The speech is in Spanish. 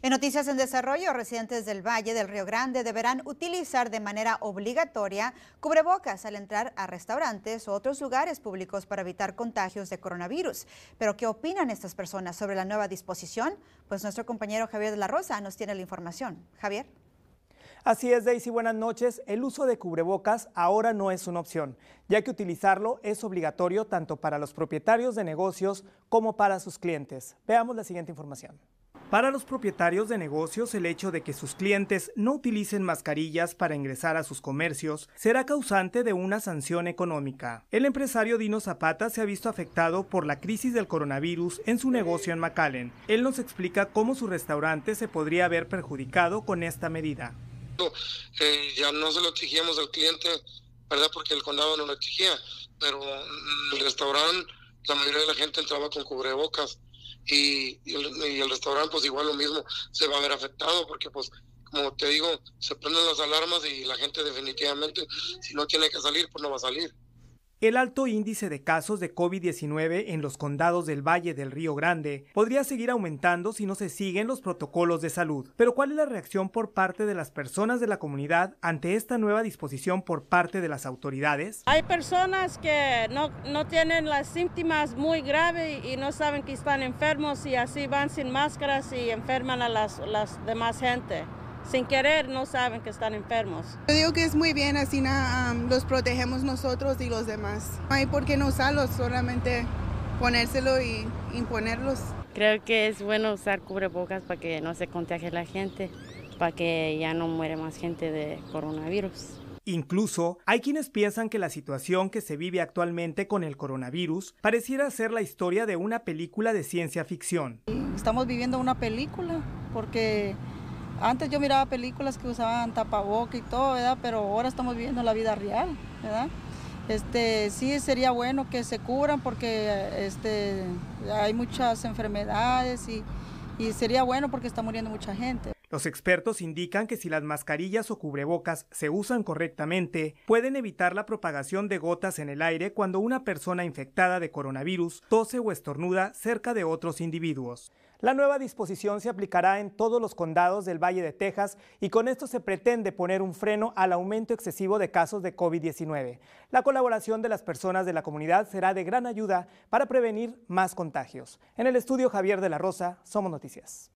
En noticias en desarrollo, residentes del Valle del Río Grande deberán utilizar de manera obligatoria cubrebocas al entrar a restaurantes u otros lugares públicos para evitar contagios de coronavirus. Pero, ¿qué opinan estas personas sobre la nueva disposición? Pues nuestro compañero Javier de la Rosa nos tiene la información. Javier. Así es, Daisy, buenas noches. El uso de cubrebocas ahora no es una opción, ya que utilizarlo es obligatorio tanto para los propietarios de negocios como para sus clientes. Veamos la siguiente información. Para los propietarios de negocios, el hecho de que sus clientes no utilicen mascarillas para ingresar a sus comercios será causante de una sanción económica. El empresario Dino Zapata se ha visto afectado por la crisis del coronavirus en su negocio en McAllen. Él nos explica cómo su restaurante se podría haber perjudicado con esta medida. Eh, ya no se lo exigíamos al cliente, ¿verdad? Porque el condado no lo exigía, pero el restaurante, la mayoría de la gente entraba con cubrebocas y, el, el, restaurante pues igual lo mismo se va a ver afectado porque pues como te digo se prenden las alarmas y la gente definitivamente si no tiene que salir pues no va a salir. El alto índice de casos de COVID-19 en los condados del Valle del Río Grande podría seguir aumentando si no se siguen los protocolos de salud. Pero ¿cuál es la reacción por parte de las personas de la comunidad ante esta nueva disposición por parte de las autoridades? Hay personas que no, tienen las síntomas muy graves y no saben que están enfermos y así van sin máscaras y enferman a las demás gente sin querer no saben que están enfermos. Yo digo que es muy bien, así los protegemos nosotros y los demás. No hay por qué no usarlos, solamente ponérselo y imponerlos. Creo que es bueno usar cubrebocas para que no se contagie la gente, para que ya no muere más gente de coronavirus. Incluso hay quienes piensan que la situación que se vive actualmente con el coronavirus pareciera ser la historia de una película de ciencia ficción. Estamos viviendo una película porque antes yo miraba películas que usaban tapaboca y todo, ¿verdad? Pero ahora estamos viviendo la vida real, ¿verdad? Este, sí sería bueno que se curan porque este, hay muchas enfermedades y, y sería bueno porque está muriendo mucha gente. Los expertos indican que si las mascarillas o cubrebocas se usan correctamente, pueden evitar la propagación de gotas en el aire cuando una persona infectada de coronavirus tose o estornuda cerca de otros individuos. La nueva disposición se aplicará en todos los condados del Valle de Texas y con esto se pretende poner un freno al aumento excesivo de casos de COVID-19. La colaboración de las personas de la comunidad será de gran ayuda para prevenir más contagios. En el estudio Javier de la Rosa, Somos Noticias.